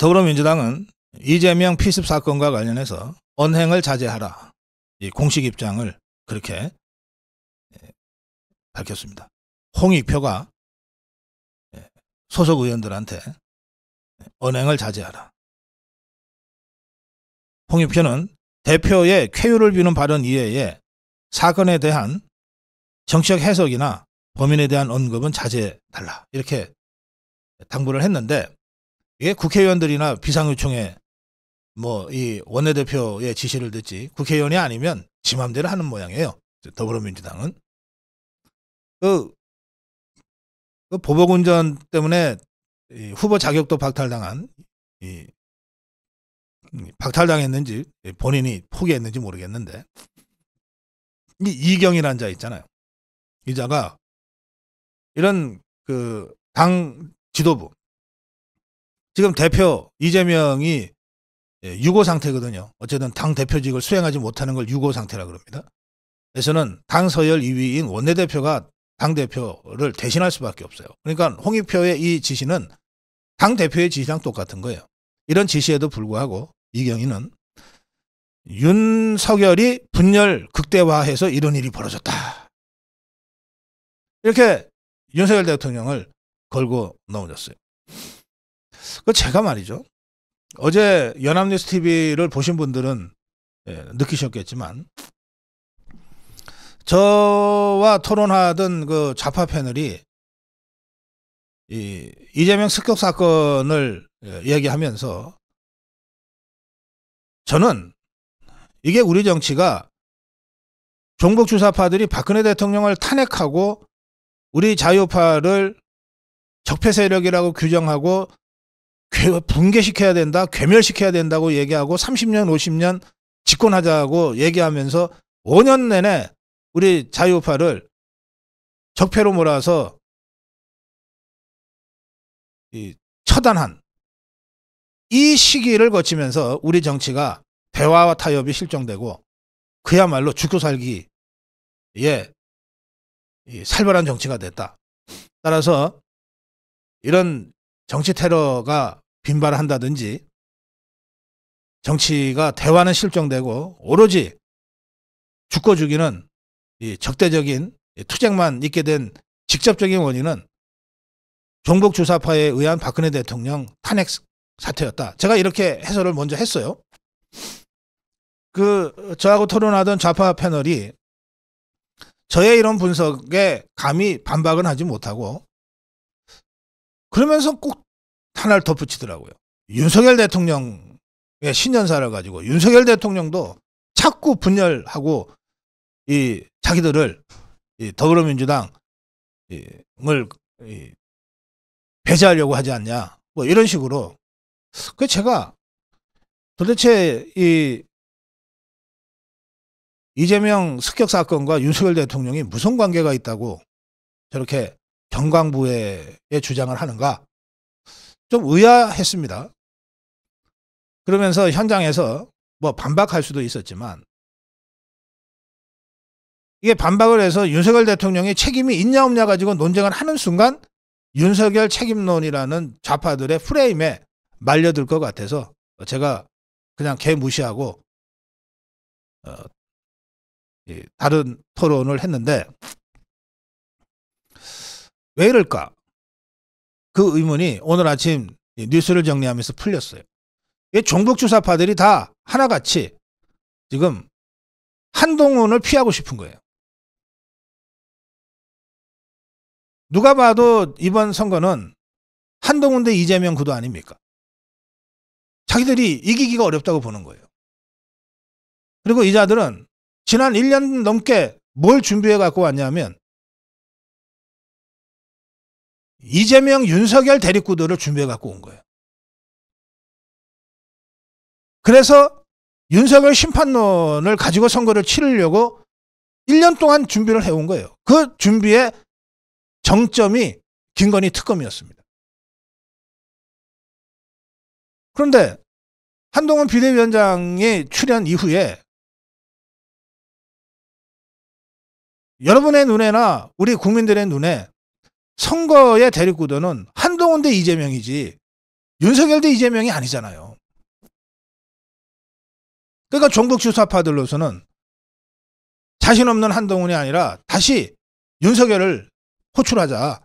더불어민주당은 이재명 피습 사건과 관련해서 언행을 자제하라. 이 공식 입장을 그렇게 예, 밝혔습니다. 홍익표가 예, 소속 의원들한테 예, 언행을 자제하라. 홍익표는 대표의 쾌유를 비는 발언 이외에 사건에 대한 정치적 해석이나 범인에 대한 언급은 자제해달라. 이렇게 당부를 했는데 이게 예, 국회의원들이나 비상요청에 뭐이 원내대표의 지시를 듣지 국회의원이 아니면 지맘대로 하는 모양이에요. 더불어민주당은 그, 그 보복운전 때문에 후보 자격도 박탈당한 이 박탈당했는지 본인이 포기했는지 모르겠는데 이 이경이라는 자 있잖아요. 이 자가 이런 그 당 지도부 지금 대표 이재명이 예, 유고 상태거든요. 어쨌든 당 대표직을 수행하지 못하는 걸 유고 상태라 그럽니다. 그래서는 당 서열 2위인 원내대표가 당 대표를 대신할 수밖에 없어요. 그러니까 홍익표의 이 지시는 당 대표의 지시랑 똑같은 거예요. 이런 지시에도 불구하고 이경희는 윤석열이 분열 극대화해서 이런 일이 벌어졌다. 이렇게 윤석열 대통령을 걸고 넘어졌어요. 그 제가 말이죠. 어제 연합뉴스 TV를 보신 분들은 예, 느끼셨겠지만 저와 토론하던 그 좌파 패널이 이 이재명 습격 사건을 예, 얘기하면서 저는 이게 우리 정치가 종북 주사파들이 박근혜 대통령을 탄핵하고 우리 자유파를 적폐 세력이라고 규정하고 붕괴시켜야 된다, 괴멸시켜야 된다고 얘기하고 30년, 50년 집권하자고 얘기하면서 5년 내내 우리 자유파를 적폐로 몰아서 이 처단한 이 시기를 거치면서 우리 정치가 대화와 타협이 실종되고 그야말로 죽고 살기에 살벌한 정치가 됐다. 따라서 이런 정치 테러가 빈발한다든지 정치가 대화는 실종되고 오로지 죽고 죽이는 이 적대적인 투쟁만 있게 된 직접적인 원인은 종북 주사파에 의한 박근혜 대통령 탄핵 사태였다. 제가 이렇게 해설을 먼저 했어요. 그 저하고 토론하던 좌파 패널이 저의 이런 분석에 감히 반박은 하지 못하고 그러면서 꼭 하나를 덧붙이더라고요. 윤석열 대통령의 신년사를 가지고 윤석열 대통령도 자꾸 분열하고 이 자기들을 이 더불어민주당을 이 배제하려고 하지 않냐 뭐 이런 식으로 그 제가 도대체 이 이재명 습격 사건과 윤석열 대통령이 무슨 관계가 있다고 저렇게 경광부회의 주장을 하는가 좀 의아했습니다. 그러면서 현장에서 뭐 반박할 수도 있었지만 이게 반박을 해서 윤석열 대통령이 책임이 있냐 없냐 가지고 논쟁을 하는 순간 윤석열 책임론이라는 좌파들의 프레임에 말려들 것 같아서 제가 그냥 개 무시하고 어, 다른 토론을 했는데 왜 이럴까? 그 의문이 오늘 아침 뉴스를 정리하면서 풀렸어요. 이 종북 주사파들이 다 하나같이 지금 한동훈을 피하고 싶은 거예요. 누가 봐도 이번 선거는 한동훈 대 이재명 구도 아닙니까? 자기들이 이기기가 어렵다고 보는 거예요. 그리고 이 자들은 지난 1년 넘게 뭘 준비해 갖고 왔냐면 이재명, 윤석열 대립구도를 준비해 갖고 온 거예요. 그래서 윤석열 심판론을 가지고 선거를 치르려고 1년 동안 준비를 해 온 거예요. 그 준비의 정점이 김건희 특검이었습니다. 그런데 한동훈 비대위원장이 출연 이후에 여러분의 눈에나 우리 국민들의 눈에 선거의 대립구도는 한동훈 대 이재명이지 윤석열 대 이재명이 아니잖아요. 그러니까 종북 주사파들로서는 자신 없는 한동훈이 아니라 다시 윤석열을 호출하자.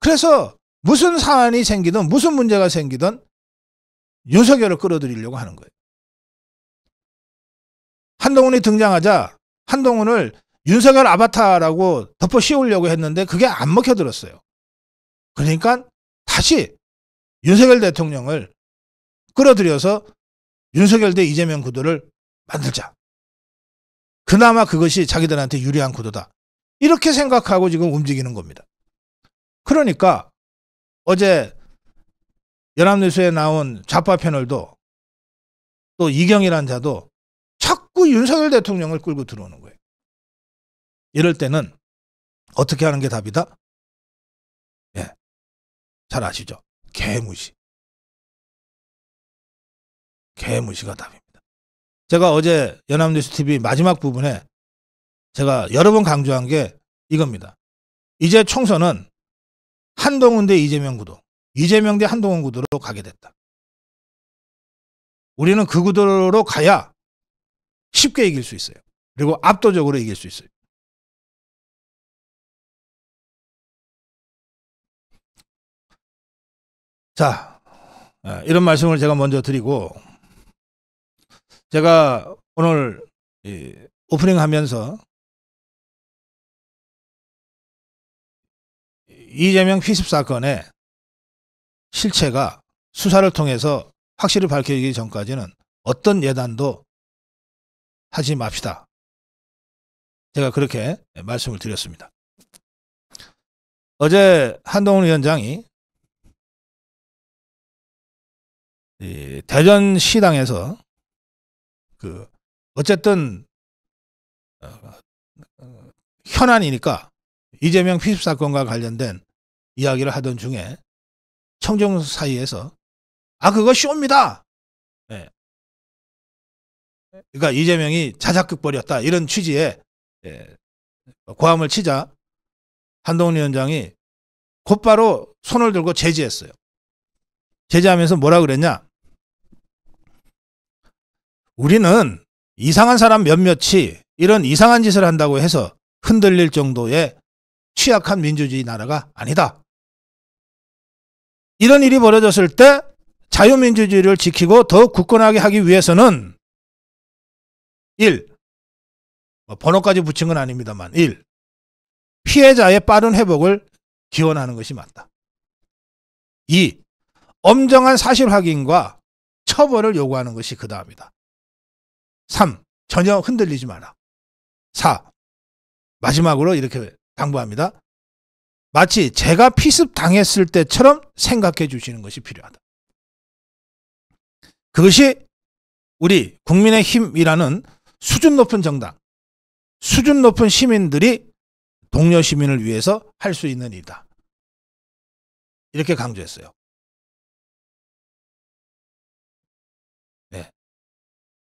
그래서 무슨 사안이 생기든 무슨 문제가 생기든 윤석열을 끌어들이려고 하는 거예요. 한동훈이 등장하자 한동훈을 윤석열 아바타라고 덮어 씌우려고 했는데 그게 안 먹혀들었어요. 그러니까 다시 윤석열 대통령을 끌어들여서 윤석열 대 이재명 구도를 만들자. 그나마 그것이 자기들한테 유리한 구도다. 이렇게 생각하고 지금 움직이는 겁니다. 그러니까 어제 연합뉴스에 나온 좌파 패널도 또이경이라는 자도 자꾸 윤석열 대통령을 끌고 들어오는 거예요. 이럴 때는 어떻게 하는 게 답이다? 예. 잘 아시죠? 개무시. 개무시가 답입니다. 제가 어제 연합뉴스 TV 마지막 부분에 제가 여러 번 강조한 게 이겁니다. 이제 총선은 한동훈 대 이재명 구도, 이재명 대 한동훈 구도로 가게 됐다. 우리는 그 구도로 가야 쉽게 이길 수 있어요. 그리고 압도적으로 이길 수 있어요. 자, 예, 이런 말씀을 제가 먼저 드리고, 제가 오늘 오프닝 하면서 이재명 피습 사건의 실체가 수사를 통해서 확실히 밝혀지기 전까지는 어떤 예단도 하지 맙시다. 제가 그렇게 말씀을 드렸습니다. 어제 한동훈 위원장이 이 대전 시당에서 그 어쨌든 어, 어, 현안이니까 이재명 피습 사건과 관련된 이야기를 하던 중에 청중 사이에서 아 그거 쇼입니다. 예. 그러니까 이재명이 자작극벌이었다 이런 취지의 예. 고함을 치자 한동훈 위원장이 곧바로 손을 들고 제지했어요. 제지하면서 뭐라 그랬냐? 우리는 이상한 사람 몇몇이 이런 이상한 짓을 한다고 해서 흔들릴 정도의 취약한 민주주의 나라가 아니다. 이런 일이 벌어졌을 때 자유민주주의를 지키고 더욱 굳건하게 하기 위해서는 1. 뭐 번호까지 붙인 건 아닙니다만 1. 피해자의 빠른 회복을 기원하는 것이 맞다. 2. 엄정한 사실 확인과 처벌을 요구하는 것이 그 다음이다. 3. 전혀 흔들리지 마라. 4. 마지막으로 이렇게 당부합니다. 마치 제가 피습 당했을 때처럼 생각해 주시는 것이 필요하다. 그것이 우리 국민의 힘이라는 수준 높은 정당, 수준 높은 시민들이 동료 시민을 위해서 할 수 있는 일이다. 이렇게 강조했어요.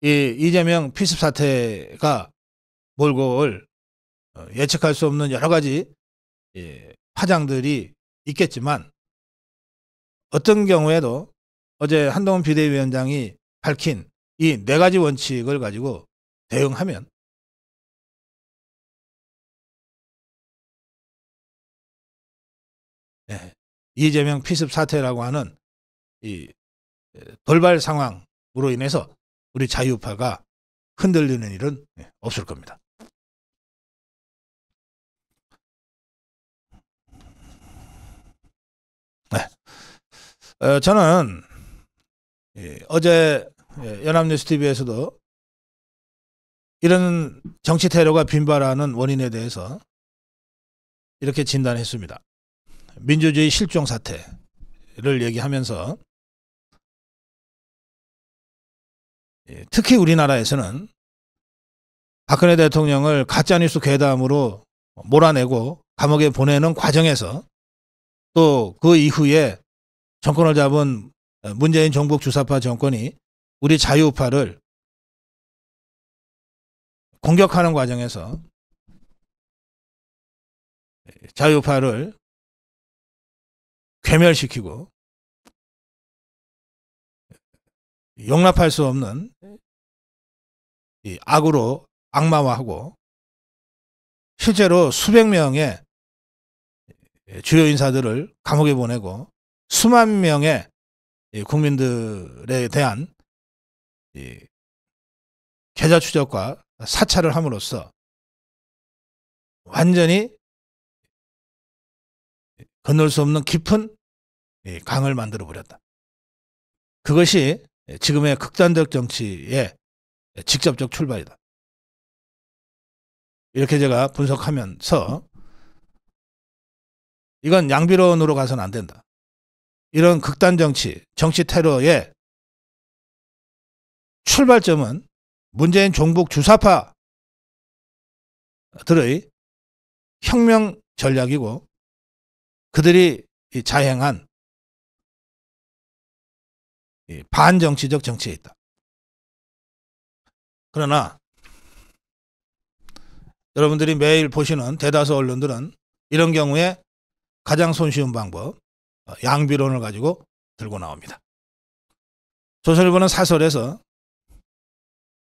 이 이재명 피습 사태가 몰고 올 어, 예측할 수 없는 여러 가지 예, 파장들이 있겠지만 어떤 경우에도 어제 한동훈 비대위원장이 밝힌 이 네 가지 원칙을 가지고 대응하면 네, 이재명 피습 사태라고 하는 이 돌발 상황으로 인해서 우리 자유파가 흔들리는 일은 예, 없을 겁니다. 네. 어, 저는 예, 어제 예, 연합뉴스TV에서도 이런 정치 테러가 빈발하는 원인에 대해서 이렇게 진단했습니다. 민주주의 실종 사태를 얘기하면서 예, 특히 우리나라에서는 박근혜 대통령을 가짜뉴스 괴담으로 몰아내고 감옥에 보내는 과정에서 또 그 이후에 정권을 잡은 문재인 정부 주사파 정권이 우리 자유파를 공격하는 과정에서 자유파를 괴멸시키고 용납할 수 없는 음. 이 악으로 악마화하고 실제로 수백 명의 주요 인사들을 감옥에 보내고 수만 명의 국민들에 대한 계좌 추적과 사찰을 함으로써 완전히 건널 수 없는 깊은 강을 만들어 버렸다. 그것이 예, 지금의 극단적 정치의 직접적 출발이다. 이렇게 제가 분석하면서 이건 양비론으로 가서는 안 된다. 이런 극단 정치, 정치 테러의 출발점은 문재인 종북 주사파들의 혁명 전략이고 그들이 자행한 예, 반정치적 정치에 있다. 그러나 여러분들이 매일 보시는 대다수 언론들은 이런 경우에 가장 손쉬운 방법 어, 양비론을 가지고 들고 나옵니다. 조선일보는 사설에서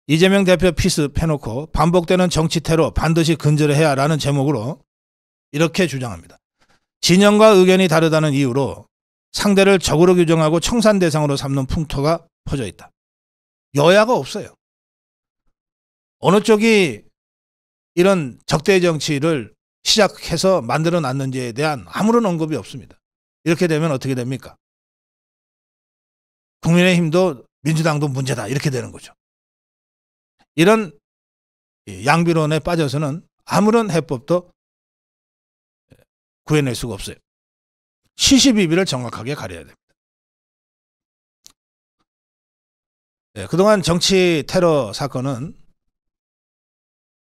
이재명 대표 피스 패놓고 반복되는 정치 테러 반드시 근절해야 라는 제목으로 이렇게 주장합니다. 진영과 의견이 다르다는 이유로 상대를 적으로 규정하고 청산 대상으로 삼는 풍토가 퍼져 있다. 여야가 없어요. 어느 쪽이 이런 적대 정치를 시작해서 만들어 놨는지에 대한 아무런 언급이 없습니다. 이렇게 되면 어떻게 됩니까? 국민의힘도 민주당도 문제다. 이렇게 되는 거죠. 이런 양비론에 빠져서는 아무런 해법도 구해낼 수가 없어요. 시시비비를 정확하게 가려야 됩니다. 예, 그동안 정치 테러 사건은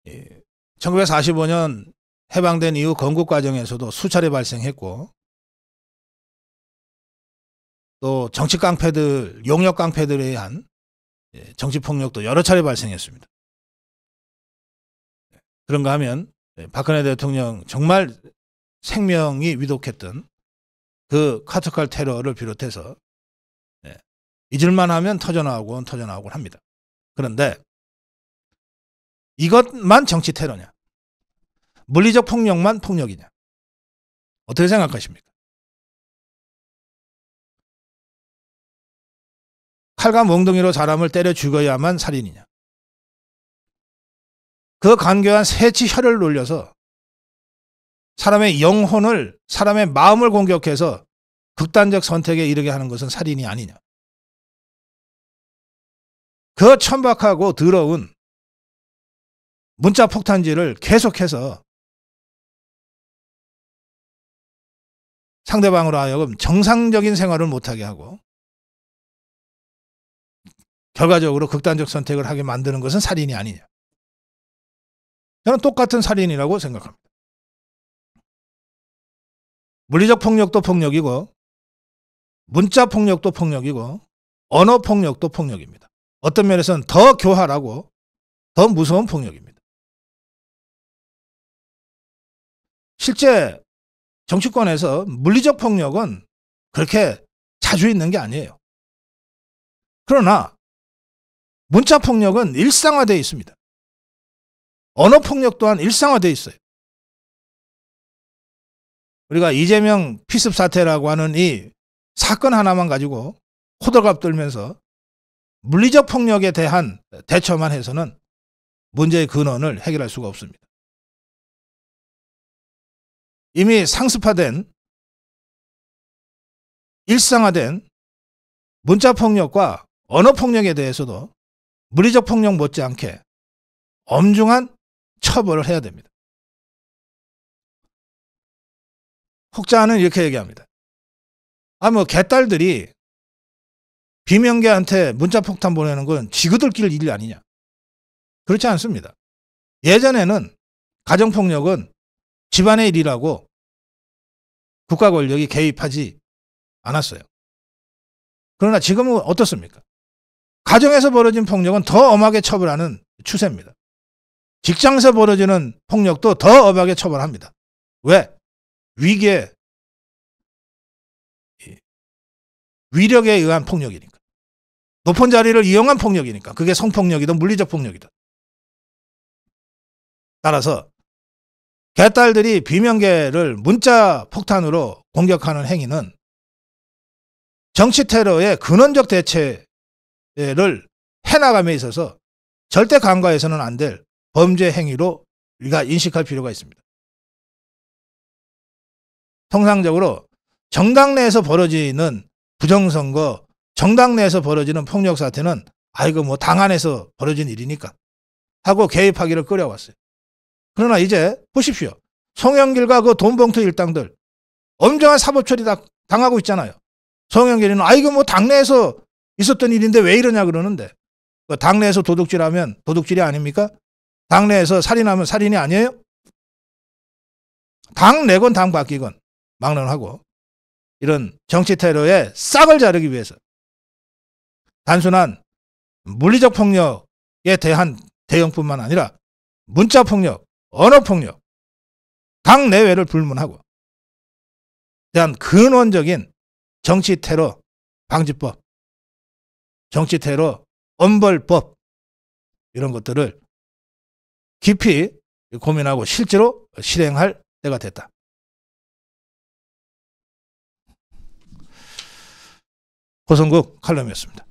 예, 1945년 해방된 이후 건국 과정에서도 수차례 발생했고 또 정치 깡패들, 용역 깡패들에 의한 예, 정치 폭력도 여러 차례 발생했습니다. 예, 그런가 하면 예, 박근혜 대통령 정말 생명이 위독했던 그 카터칼 테러를 비롯해서 예, 잊을만 하면 터져나오곤 터져나오곤 합니다. 그런데 이것만 정치 테러냐? 물리적 폭력만 폭력이냐? 어떻게 생각하십니까? 칼과 몽둥이로 사람을 때려 죽여야만 살인이냐? 그 간교한 새치 혀를 놀려서 사람의 영혼을 사람의 마음을 공격해서 극단적 선택에 이르게 하는 것은 살인이 아니냐. 그 천박하고 더러운 문자 폭탄질을 계속해서 상대방으로 하여금 정상적인 생활을 못하게 하고 결과적으로 극단적 선택을 하게 만드는 것은 살인이 아니냐. 저는 똑같은 살인이라고 생각합니다. 물리적 폭력도 폭력이고 문자 폭력도 폭력이고 언어 폭력도 폭력입니다. 어떤 면에서는 더 교활하고 더 무서운 폭력입니다. 실제 정치권에서 물리적 폭력은 그렇게 자주 있는 게 아니에요. 그러나 문자 폭력은 일상화되어 있습니다. 언어 폭력 또한 일상화되어 있어요. 우리가 이재명 피습 사태라고 하는 이 사건 하나만 가지고 호들갑 떨면서 물리적 폭력에 대한 대처만 해서는 문제의 근원을 해결할 수가 없습니다. 이미 상습화된 일상화된 문자 폭력과 언어 폭력에 대해서도 물리적 폭력 못지않게 엄중한 처벌을 해야 됩니다. 혹자는 이렇게 얘기합니다. 아, 뭐, 개딸들이 비명계한테 문자 폭탄 보내는 건 지그들끼리 일이 아니냐. 그렇지 않습니다. 예전에는 가정폭력은 집안의 일이라고 국가 권력이 개입하지 않았어요. 그러나 지금은 어떻습니까? 가정에서 벌어진 폭력은 더 엄하게 처벌하는 추세입니다. 직장에서 벌어지는 폭력도 더 엄하게 처벌합니다. 왜? 위계 위력에 의한 폭력이니까. 높은 자리를 이용한 폭력이니까. 그게 성폭력이든 물리적 폭력이든. 따라서 개딸들이 비명계를 문자 폭탄으로 공격하는 행위는 정치 테러의 근원적 대체를 해나감에 있어서 절대 간과해서는 안 될 범죄 행위로 우리가 인식할 필요가 있습니다. 통상적으로 정당 내에서 벌어지는 부정선거, 정당 내에서 벌어지는 폭력 사태는 아이고 뭐 당 안에서 벌어진 일이니까 하고 개입하기를 끌어왔어요. 그러나 이제 보십시오. 송영길과 그 돈봉투 일당들 엄정한 사법 처리 다 당하고 있잖아요. 송영길이는 아이고 뭐 당내에서 있었던 일인데 왜 이러냐 그러는데 그 당내에서 도둑질하면 도둑질이 아닙니까? 당내에서 살인하면 살인이 아니에요? 당 내건 당 바뀌건 막론하고 이런 정치 테러의 싹을 자르기 위해서 단순한 물리적 폭력에 대한 대응뿐만 아니라 문자 폭력, 언어 폭력, 당 내외를 불문하고 대한 근원적인 정치 테러 방지법, 정치 테러 엄벌법 이런 것들을 깊이 고민하고 실제로 실행할 때가 됐다. 고성국 칼럼이었습니다.